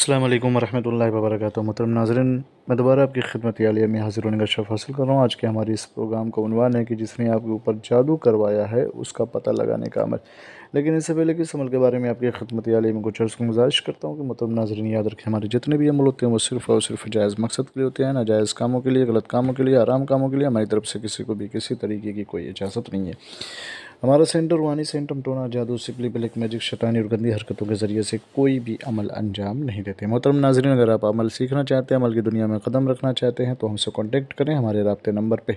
अल्लाम वरहमल वबरक मोहतरम नाजरन मैं दोबारा आपकी खिदमत आलिया में हाजिर होने का शर्फ हासिल कर रहा हूँ आज के हमारे इस प्रोग्राम का उनवान है कि जिसने आपके ऊपर जादू करवाया है उसका पता लगाने का अमल लेकिन इससे पहले किस अमल के बारे में आपकी खिदमत आलिया में कुछ अर्ज़ की गुजारिश करता हूँ कि मोहतरम नाजरन याद रखें हमारे जितने भी अमल होते हैं वो सिर्फ़ और सिर्फ जायज़ मकसद के लिए होते हैं नाजायज़ कामों के लिए गलत कामों के लिए आराम कामों के लिए हमारी तरफ से किसी को भी किसी तरीके की कोई इजाज़त नहीं है हमारा सेंटर वानी सेंटर टोना जादू सिपली ब्लैक मैजिक शतानी और गंदी हरकतों के ज़रिए से कोई भी अमल अंजाम नहीं देते मोहतरम नाजरन अगर आप अमल सीखना चाहते हैं अमल की दुनिया में कदम रखना चाहते हैं तो हमसे कॉन्टेक्ट करें हमारे रबते नंबर पर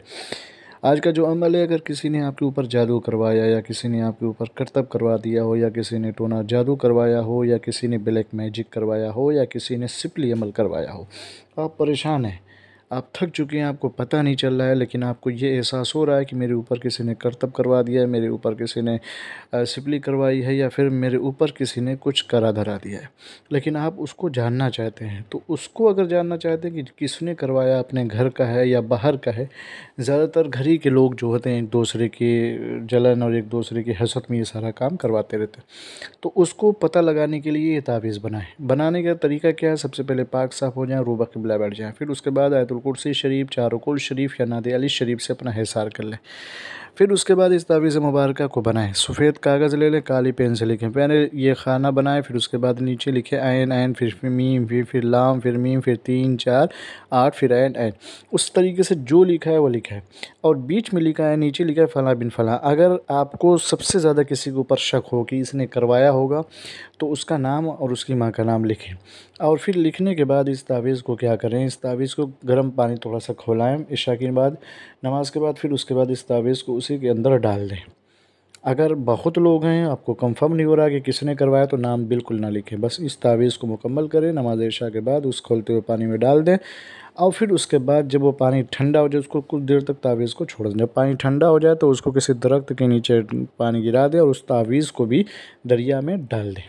आज का जो अमल है अगर किसी ने आपके ऊपर जादू करवाया या किसी ने आपके ऊपर करतब करवा दिया हो या किसी ने टोना जादू करवाया हो या किसी ने ब्लैक मैजिक करवाया हो या किसी ने सिपली अमल करवाया हो आप परेशान हैं आप थक चुके हैं आपको पता नहीं चल रहा है लेकिन आपको ये एहसास हो रहा है कि मेरे ऊपर किसी ने करतब करवा दिया है मेरे ऊपर किसी ने सिपली करवाई है या फिर मेरे ऊपर किसी ने कुछ करा धरा दिया है लेकिन आप उसको जानना चाहते हैं तो उसको अगर जानना चाहते हैं कि किसने करवाया अपने घर का है या बाहर का है ज़्यादातर घर ही के लोग जो होते हैं एक दूसरे के जलन और एक दूसरे की हसत में ये सारा काम करवाते रहते हैं तो उसको पता लगाने के लिए ये तावीज़ बनाएं बनाने का तरीका क्या है सबसे पहले पाक साफ़ हो जाए रूबा किबला बैठ जाएँ फिर उसके बाद आयतुल कुर्सी शरीफ चारुकुल शरीफ या नादे अली शरीफ से अपना हिसार कर लें फिर उसके बाद इस तावीज़ मुबारक को बनाएं सफ़ेद कागज़ ले लें काली पेन से लिखें पहले ये खाना बनाएं फिर उसके बाद नीचे लिखें आयन आयन फिर फिर मीम फिर फिर लाम फिर मीम फिर तीन चार आठ फिर आयन आयन उस तरीके से जो लिखा है वो लिखा है और बीच में लिखा है नीचे लिखा है फ़लाँ बिन फ़लाँ अगर आपको सबसे ज़्यादा किसी के ऊपर शक हो कि इसने करवाया होगा तो उसका नाम और उसकी माँ का नाम लिखें और फिर लिखने के बाद इस तावीज़ को क्या करें इस तावीज़ को गर्म पानी थोड़ा सा खोलाएँ इशा के बाद नमाज़ के बाद फिर उसके बाद इस तावीज़ को उसी के अंदर डाल दें अगर बहुत लोग हैं आपको कंफर्म नहीं हो रहा कि किसने करवाया तो नाम बिल्कुल ना लिखें बस इस तावीज़ को मुकम्मल करें नमाज ऐशा के बाद उस खोलते हुए पानी में डाल दें और फिर उसके बाद जब वो पानी ठंडा हो जाए उसको कुछ देर तक तावीज़ को छोड़ दें जब पानी ठंडा हो जाए तो उसको किसी दरख्त के नीचे पानी गिरा दें और उस तावीज़ को भी दरिया में डाल दें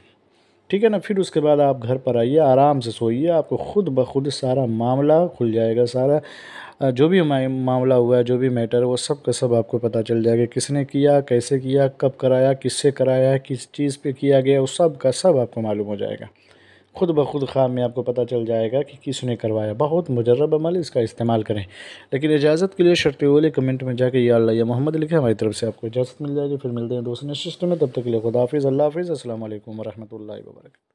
ठीक है ना फिर उसके बाद आप घर पर आइए आराम से सोइए आपको ख़ुद ब खुद सारा मामला खुल जाएगा सारा जो भी मामला हुआ है जो भी मैटर है वो सब का सब आपको पता चल जाएगा किसने किया कैसे किया कब कराया किससे कराया किस चीज़ पे किया गया वो सब का सब आपको मालूम हो जाएगा खुद ब खुद ख़्वाब में आपको पता चल जाएगा कि किसने करवाया बहुत मुजरब अमल इसका इस्तेमाल करें लेकिन इजाज़त के लिए शर्त वाले कमेंट में जाकर या अल्लाह या मोहम्मद लिखे हमारी तरफ से आपको इजाज़त मिल जाएगी फिर मिलते हैं दोस्तों नशस्त में तब तक के लिए खुदाफिज़ अल्लाह हाफिज़ असल वरहमल वर्क